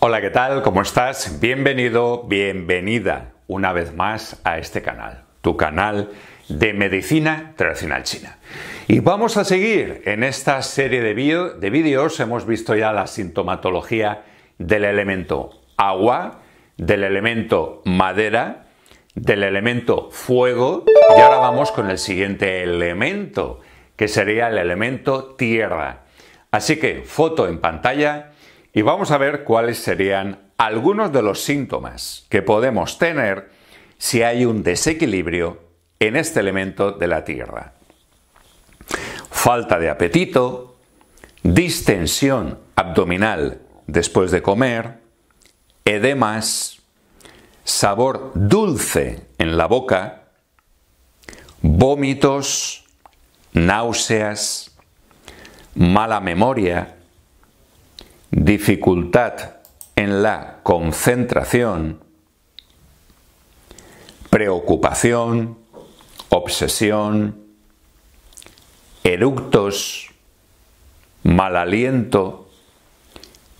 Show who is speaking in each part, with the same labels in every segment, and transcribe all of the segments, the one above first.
Speaker 1: Hola, ¿qué tal? ¿Cómo estás? Bienvenido, bienvenida una vez más a este canal, tu canal de medicina tradicional china. Y vamos a seguir en esta serie de, de vídeos, hemos visto ya la sintomatología del elemento agua, del elemento madera, del elemento fuego y ahora vamos con el siguiente elemento, que sería el elemento tierra. Así que foto en pantalla y vamos a ver cuáles serían algunos de los síntomas que podemos tener si hay un desequilibrio en este elemento de la Tierra. Falta de apetito, distensión abdominal después de comer, edemas, sabor dulce en la boca, vómitos, náuseas, mala memoria, dificultad en la concentración, preocupación, obsesión, eructos, mal aliento,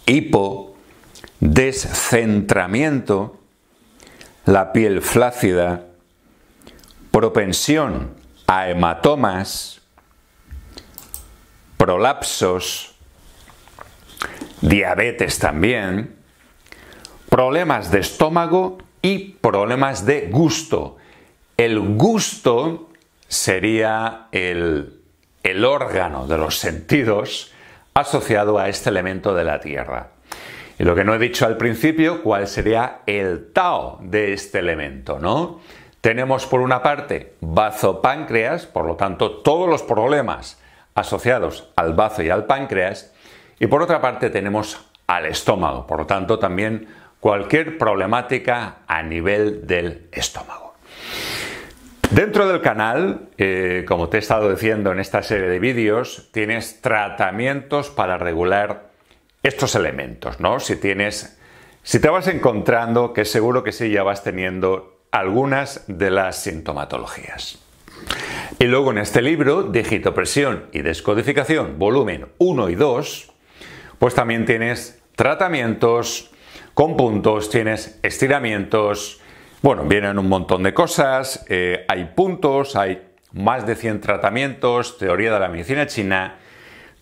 Speaker 1: hipo, descentramiento, la piel flácida, propensión a hematomas, prolapsos, diabetes también, problemas de estómago y problemas de gusto. El gusto sería el, órgano de los sentidos asociado a este elemento de la Tierra. Y lo que no he dicho al principio, cuál sería el Tao de este elemento, ¿no? Tenemos por una parte bazo páncreas, por lo tanto todos los problemas asociados al bazo y al páncreas, y por otra parte tenemos al estómago, por lo tanto también cualquier problemática a nivel del estómago. Dentro del canal, eh, como te he estado diciendo en esta serie de vídeos, tienes tratamientos para regular estos elementos, ¿no? Si tienes, si te vas encontrando, que seguro que sí ya vas teniendo algunas de las sintomatologías. Y luego en este libro, Digitopresión y Descodificación, volumen 1 y 2, pues también tienes tratamientos con puntos, tienes estiramientos, bueno, vienen un montón de cosas, eh, hay puntos, hay más de 100 tratamientos, teoría de la medicina china,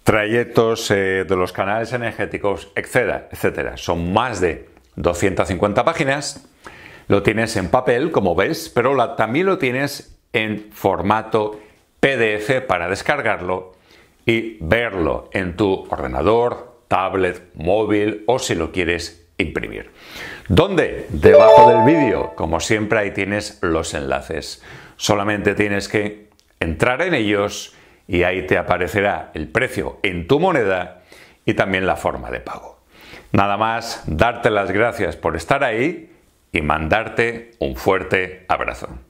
Speaker 1: trayectos eh, de los canales energéticos, etcétera, etcétera. Son más de 250 páginas. Lo tienes en papel, como ves, pero también lo tienes en formato PDF para descargarlo y verlo en tu ordenador, tablet, móvil o si lo quieres imprimir. ¿Dónde? Debajo del vídeo. Como siempre ahí tienes los enlaces. Solamente tienes que entrar en ellos y ahí te aparecerá el precio en tu moneda y también la forma de pago. Nada más, darte las gracias por estar ahí y mandarte un fuerte abrazo.